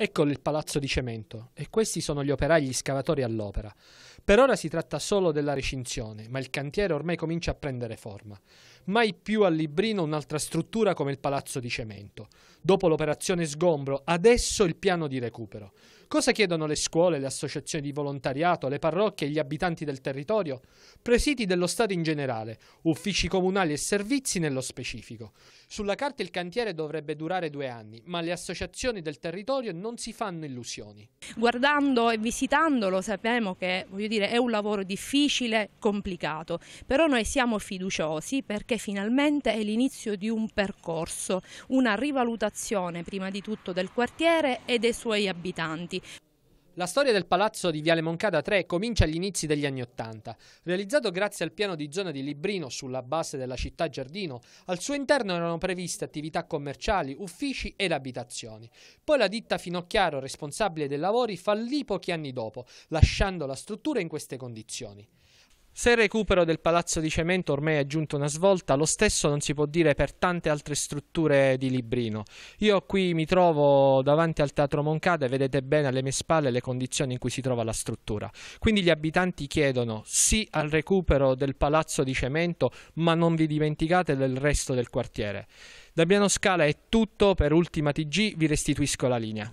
Ecco il palazzo di cemento, e questi sono gli operai e gli scavatori all'opera. Per ora si tratta solo della recinzione, ma il cantiere ormai comincia a prendere forma. Mai più a Librino un'altra struttura come il palazzo di cemento. Dopo l'operazione sgombro, adesso il piano di recupero. Cosa chiedono le scuole, le associazioni di volontariato, le parrocchie e gli abitanti del territorio? Presidi dello Stato in generale, uffici comunali e servizi nello specifico. Sulla carta il cantiere dovrebbe durare due anni, ma le associazioni del territorio non si fanno illusioni. Guardando e visitandolo sappiamo che dire, è un lavoro difficile, complicato, però noi siamo fiduciosi perché finalmente è l'inizio di un percorso, una rivalutazione prima di tutto del quartiere e dei suoi abitanti la storia del palazzo di Viale Moncada 3 comincia agli inizi degli anni Ottanta. Realizzato grazie al piano di zona di Librino sulla base della città Giardino, al suo interno erano previste attività commerciali, uffici ed abitazioni. Poi la ditta Finocchiaro, responsabile dei lavori, fallì pochi anni dopo, lasciando la struttura in queste condizioni. Se il recupero del palazzo di cemento ormai è giunto una svolta, lo stesso non si può dire per tante altre strutture di Librino. Io qui mi trovo davanti al Teatro Moncada e vedete bene alle mie spalle le condizioni in cui si trova la struttura. Quindi gli abitanti chiedono sì al recupero del palazzo di cemento, ma non vi dimenticate del resto del quartiere. Da Biano Scala è tutto, per Ultima TG vi restituisco la linea.